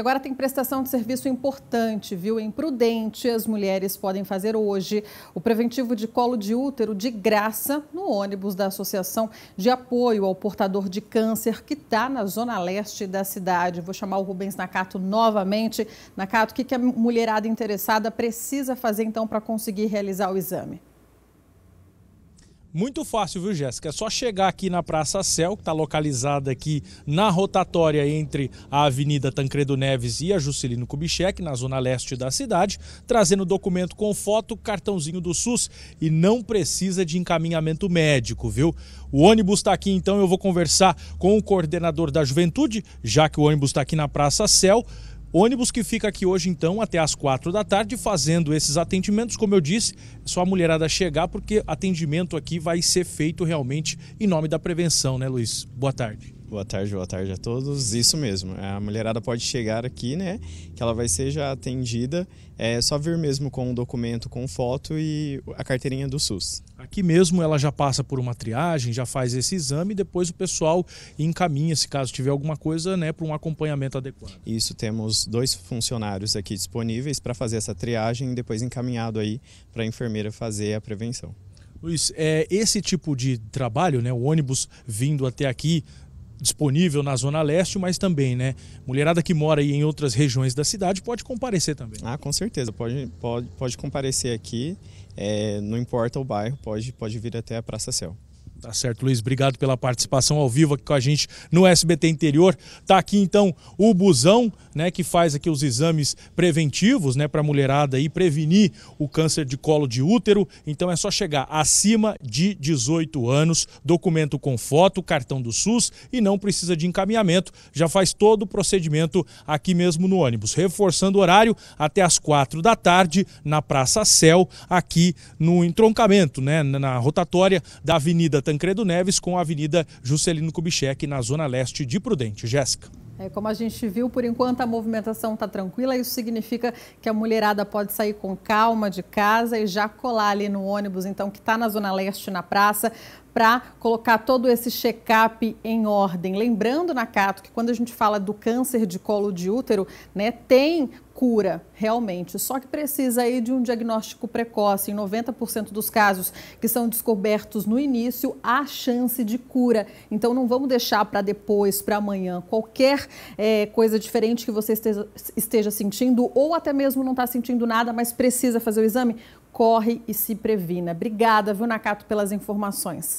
Agora tem prestação de serviço importante, viu? Em Prudente, as mulheres podem fazer hoje o preventivo de colo de útero de graça no ônibus da Associação de Apoio ao Portador de Câncer, que está na zona leste da cidade. Vou chamar o Rubens Nakato novamente. Nakato, o que a mulherada interessada precisa fazer então para conseguir realizar o exame? Muito fácil, viu, Jéssica? É só chegar aqui na Praça Cel, que está localizada aqui na rotatória entre a Avenida Tancredo Neves e a Juscelino Kubitschek, na zona leste da cidade, trazendo documento com foto, cartãozinho do SUS e não precisa de encaminhamento médico, viu? O ônibus está aqui, então eu vou conversar com o coordenador da juventude, já que o ônibus está aqui na Praça Cel. Ônibus que fica aqui hoje, então, até as quatro da tarde, fazendo esses atendimentos. Como eu disse, é só a mulherada chegar, porque atendimento aqui vai ser feito realmente em nome da prevenção, né, Luiz? Boa tarde. Boa tarde, boa tarde a todos. Isso mesmo, é, a mulherada pode chegar aqui, né? Que ela vai ser já atendida. É só vir mesmo com o um documento, com foto e a carteirinha do SUS. Aqui mesmo ela já passa por uma triagem, já faz esse exame e depois o pessoal encaminha, se caso tiver alguma coisa, né, para um acompanhamento adequado. Isso, temos dois funcionários aqui disponíveis para fazer essa triagem e depois encaminhado aí para a enfermeira fazer a prevenção. Luiz, é, esse tipo de trabalho, né, o ônibus vindo até aqui disponível na Zona Leste, mas também, né? Mulherada que mora aí em outras regiões da cidade pode comparecer também. Ah, com certeza, pode, pode, pode comparecer aqui, é, não importa o bairro, pode, pode vir até a Praça Céu. Tá certo, Luiz. Obrigado pela participação ao vivo aqui com a gente no SBT Interior. Tá aqui então o Busão, né, que faz aqui os exames preventivos, né, para mulherada aí prevenir o câncer de colo de útero. Então é só chegar acima de 18 anos, documento com foto, cartão do SUS e não precisa de encaminhamento. Já faz todo o procedimento aqui mesmo no ônibus. Reforçando o horário até as quatro da tarde na Praça Céu, aqui no entroncamento, né, na rotatória da Avenida Tancredo Neves com a Avenida Juscelino Kubitschek, na zona leste de Prudente. Jéssica. É, como a gente viu, por enquanto a movimentação está tranquila. Isso significa que a mulherada pode sair com calma de casa e já colar ali no ônibus, então, que está na Zona Leste, na praça, para colocar todo esse check-up em ordem. Lembrando, Nakato, que quando a gente fala do câncer de colo de útero, né, tem cura, realmente. Só que precisa aí de um diagnóstico precoce. Em 90% dos casos que são descobertos no início, há chance de cura. Então não vamos deixar para depois, para amanhã. Qualquer é, coisa diferente que você esteja, esteja sentindo, ou até mesmo não está sentindo nada, mas precisa fazer o exame, corre e se previna. Obrigada, viu, Nakato, pelas informações.